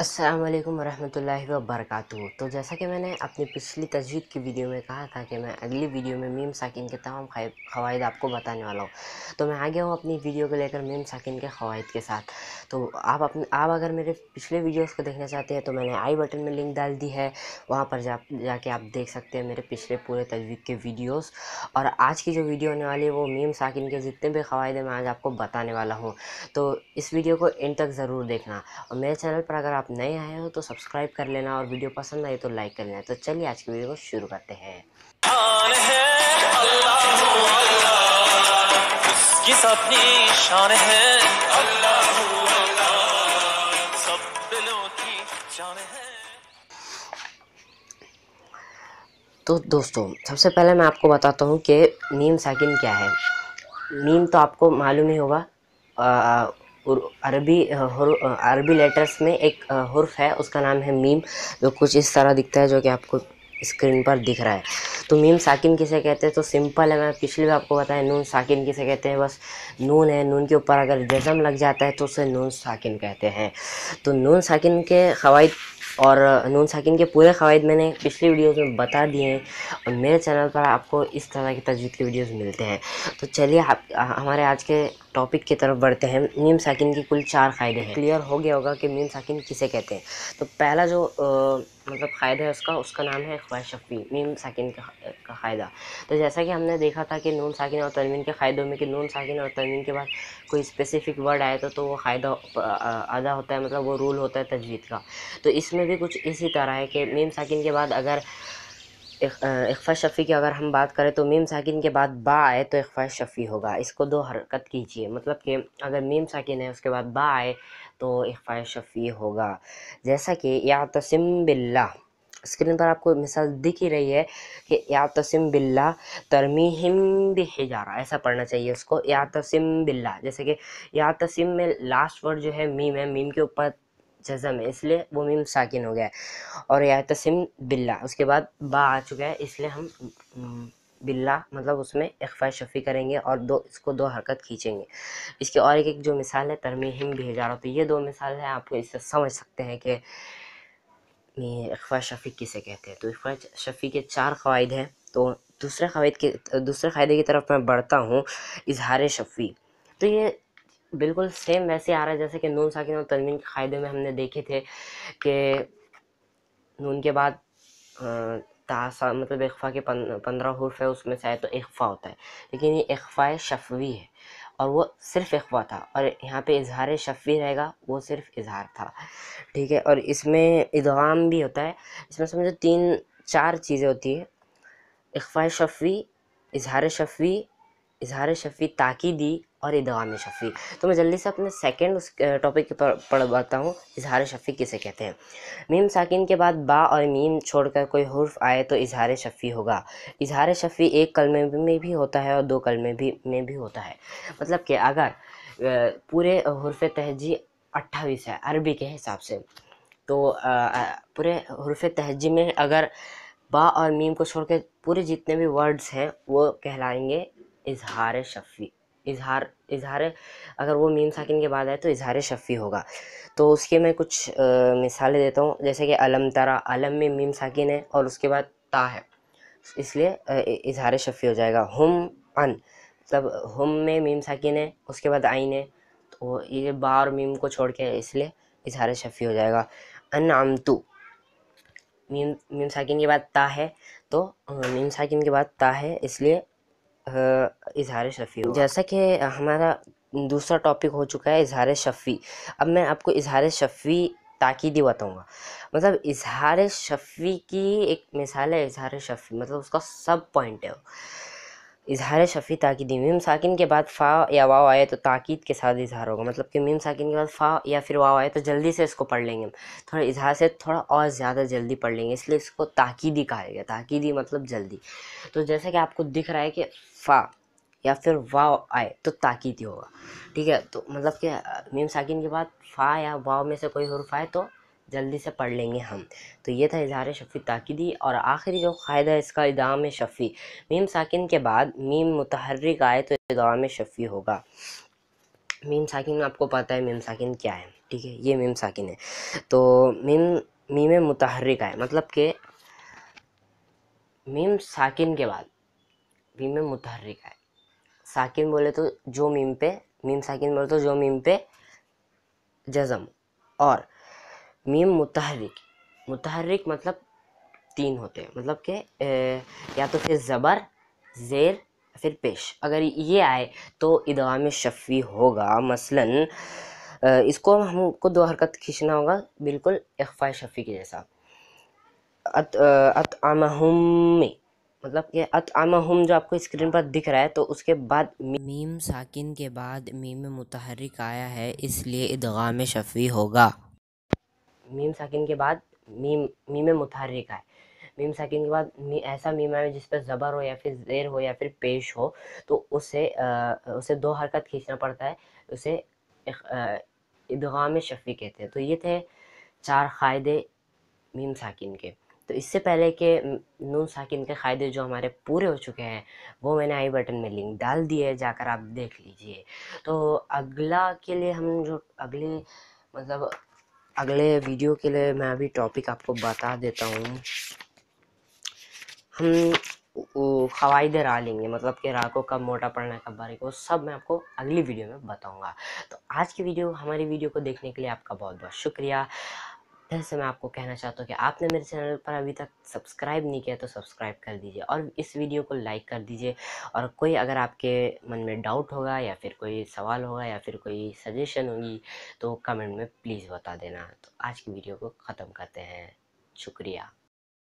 अस्सलाम वालेकुम वरहमतुल्लाहि तो जैसा कि मैंने अपनी पिछली तजवीद की वीडियो में कहा था कि मैं अगली वीडियो में मीम साकिन के तमाम फ़वाद आपको बताने वाला हूँ तो मैं आ गया हूँ अपनी वीडियो को लेकर मीम साकिन के फ़वाद के साथ तो आप अपने आप अगर मेरे पिछले वीडियोस को देखना चाहते हैं तो मैंने आई बटन में लिंक डाल दी है वहाँ पर जा जाके आप देख सकते हैं मेरे पिछले पूरे तजवीद के वीडियोज़ और आज की जो वीडियो होने वाली है वो मीम साकिन के जितने भी फ़वाद मैं आज आपको बताने वाला हूँ तो इस वीडियो को एंड तक ज़रूर देखना और मेरे चैनल पर अगर आप आप नए आए हो तो सब्सक्राइब कर लेना और वीडियो पसंद आए तो लाइक कर लेना तो चलिए आज की वीडियो को शुरू करते हैं तो दोस्तों सबसे पहले मैं आपको बताता हूँ कि नीम साकिन क्या है नीम तो आपको मालूम ही होगा अरबी अरबी लेटर्स में एक हर्फ है उसका नाम है मीम जो कुछ इस तरह दिखता है जो कि आपको स्क्रीन पर दिख रहा है तो मीम साकिन किसे कहते हैं तो सिंपल है मैं पिछले भी आपको बताया नून साकिन किसे कहते हैं बस नून है नून के ऊपर अगर जज़म लग जाता है तो उसे नून साकिन कहते हैं तो नून साकिन के ख़वाद और नून साकिन के पूरे फ़वाद मैंने पिछली वीडियोज़ में बता दिए हैं और मेरे चैनल पर आपको इस तरह की तजवीज़ के वीडियोज़ मिलते हैं तो चलिए आप हमारे आज के टॉपिक की तरफ बढ़ते हैं मीम साकिन के कुल चार फ़ायदे हैं क्लियर हो गया होगा कि मीम साकिन किसे कहते हैं तो पहला जो आ, मतलब फ़ायदा है उसका उसका नाम है शफी मीम साकिन का फ़ायदा तो जैसा कि हमने देखा था कि नून साकिन और तरमीन के फ़ायदों में कि नून साकिन और तरमीन के बाद कोई स्पेसिफिक वर्ड आए तो तो वो फ़ायदा अदा होता है मतलब वो रूल होता है तजवीद का तो इसमें भी कुछ इसी तरह है कि मीम साकिन के बाद अगर इकफ़ा शफ़ी की अगर हम बात करें तो मीम साकिन के बाद बा आए तो इकफ़ा शफ़ी होगा इसको दो हरकत कीजिए मतलब कि अगर मीम साकिन है उसके बाद बा आए तो इकफ़ा शफ़ी होगा जैसा कि या तसम बिल्ला स्क्रीन पर आपको मिसाल दिख ही रही है कि या तसम बिल्ला तरमी हिम ऐसा पढ़ना चाहिए उसको या तसम बिल्ला जैसे कि या तसम में लास्ट वर्ड जो है मीम है मीम के ऊपर जज़म है इसलिए वो मीम साकिन हो गया है और या तसिम तो बिल्ला उसके बाद बा आ चुका है इसलिए हम बिल्ला मतलब उसमें इकफ़ा शफ़ी करेंगे और दो इसको दो हरकत खींचेंगे इसके और एक एक जो मिसाल है तरमीम भी जा रहा तो ये दो मिसाल है आपको इससे समझ सकते हैं कि इकफ़ा शफ़ी किसे कहते हैं तो इकफ़ा शफ़ी के चार फ़वाद हैं तो दूसरे कवायद के दूसरे कायदे की तरफ मैं बढ़ता हूँ इजहार शफ़ी तो ये बिल्कुल सेम वैसे आ रहा है जैसे कि नून साकिन और तनवीन के क़ायदे में हमने देखे थे कि नून के बाद तासा मतलब इख्फ़ा के पन, पंद्रह हर्फ है उसमें शायद तो इख्फ़ा होता है लेकिन ये इख्फ़ा शफवी है और वो सिर्फ इख्वा था और यहाँ पे इजहार शफी रहेगा वो सिर्फ इजहार था ठीक है और इसमें इदगाम भी होता है इसमें समझो तीन चार चीज़ें होती है इख्वा शफी इजहार शफी इजहार शफ़ी ताकी दी और इदवान शफ़ी तो मैं जल्दी से अपने सेकंड उस टॉपिक पर पढ़वाता हूँ इजहार शफ़ी किसे कहते हैं मीम साकिन के बाद बा और मीम छोड़कर कोई हर्फ आए तो इजहार शफ़ी होगा इजहार शफ़ी एक कलमे में भी होता है और दो कलमे भी में भी होता है मतलब कि अगर पूरे हरफ तहजी अट्ठाईस है अरबी के हिसाब से तो पूरे हरफ तहजी में अगर बा और मीम को छोड़ के पूरे जितने भी वर्ड्स हैं वो कहलाएंगे इजहार शफ़ी इजहार इजहार अगर वो मीम साकिन के बाद आए तो इजहार शफ़ी होगा तो उसके मैं कुछ मिसालें देता हूँ जैसे कि अलम तरा अलम में मीम साकिन है और उसके बाद ता है इसलिए इजहार शफ़ी हो जाएगा हम अन मतलब हम में मीम साकिन है उसके बाद आइन है तो ये बा और मीम को छोड़ के इसलिए इजहार शफ़ी हो जाएगा अन आमतू मीम मीम साकिन के बाद ता है तो मीम साकिन के बाद ता है इसलिए इजहार शफ़ी जैसा कि हमारा दूसरा टॉपिक हो चुका है इजहार शफ़ी अब मैं आपको इजहार शफ़ी ताकीदी बताऊँगा मतलब इजहार शफ़ी की एक मिसाल है इजहार शफ़ी मतलब उसका सब पॉइंट है इजहार शफ़ी ताकिदी मीम साकिन के बाद फ़ा या वाव आए तो ताकीद के साथ इजहार होगा मतलब कि मीम साकिन के बाद फ़ा या फिर वाव आए तो जल्दी से इसको पढ़ लेंगे थोड़ा इजहार से थोड़ा और ज़्यादा जल्दी पढ़ लेंगे इसलिए इसको ताकीदी कहा गया ताकिदी मतलब जल्दी तो जैसा कि आपको दिख रहा है कि फ़ा या फिर वाव आए तो ताकिदी होगा ठीक है तो मतलब कि मीम साकिन के बाद फ़ा या वाव में से कोई हरफ आए तो जल्दी से पढ़ लेंगे हम तो ये था इजहार शफ़ी ताकिदी और आखिरी जो क़ायदा है इसका इदाम शफ़ी मीम साकिन के बाद मीम मुतहरक आए तो इदाम शफ़ी होगा मीम साकिन आपको पता है मीम साकिन क्या है ठीक है ये मीम साकिन है तो मीम मीम मुतहरक आए मतलब के मीम साकिन के बाद मीम मुतहरक आए साकिन बोले तो जो मीम पे मीम साकिन बोले तो जो मीम पे जज़म और मीम मुतहरिक मुतहरिक मतलब तीन होते हैं मतलब के या तो फिर ज़बर ज़ेर फिर पेश अगर ये आए तो इदाम शफ़ी होगा मसलन इसको हमको दो हरकत खींचना होगा बिल्कुल अखफा शफ़ी के जैसा अत अत आमहम मतलब कि अत आमहुम जो आपको स्क्रीन पर दिख रहा है तो उसके बाद मीम साकिन के बाद मीम मुतहरिक आया है इसलिए इदगाम शफ़ी होगा मीम साकिन के बाद मीम मीम मुतहरिक है मीम साकिन के बाद मी, ऐसा मीम है जिस पर ज़बर हो या फिर जेर हो या फिर पेश हो तो उसे आ, उसे दो हरकत खींचना पड़ता है उसे इदगाम शफी कहते हैं तो ये थे चार क़ायदे मीम साकिन के तो इससे पहले के नून साकिन के क़ायदे जो हमारे पूरे हो चुके हैं वो मैंने आई बटन में लिंक डाल दिए जाकर आप देख लीजिए तो अगला के लिए हम जो अगले मतलब अगले वीडियो के लिए मैं अभी टॉपिक आपको बता देता हूँ हम हवाई दे लेंगे मतलब कि राह को कब मोटा पड़ना है कब बारीक वो सब मैं आपको अगली वीडियो में बताऊंगा तो आज की वीडियो हमारी वीडियो को देखने के लिए आपका बहुत बहुत शुक्रिया फिर हाँ, से तो मैं आपको कहना चाहता हूँ कि आपने मेरे चैनल पर अभी तक सब्सक्राइब नहीं किया तो सब्सक्राइब कर दीजिए और इस वीडियो को लाइक कर दीजिए और कोई अगर आपके मन में डाउट होगा या फिर कोई सवाल होगा या फिर कोई सजेशन होगी तो कमेंट में प्लीज़ बता देना तो आज की वीडियो को ख़त्म करते हैं शुक्रिया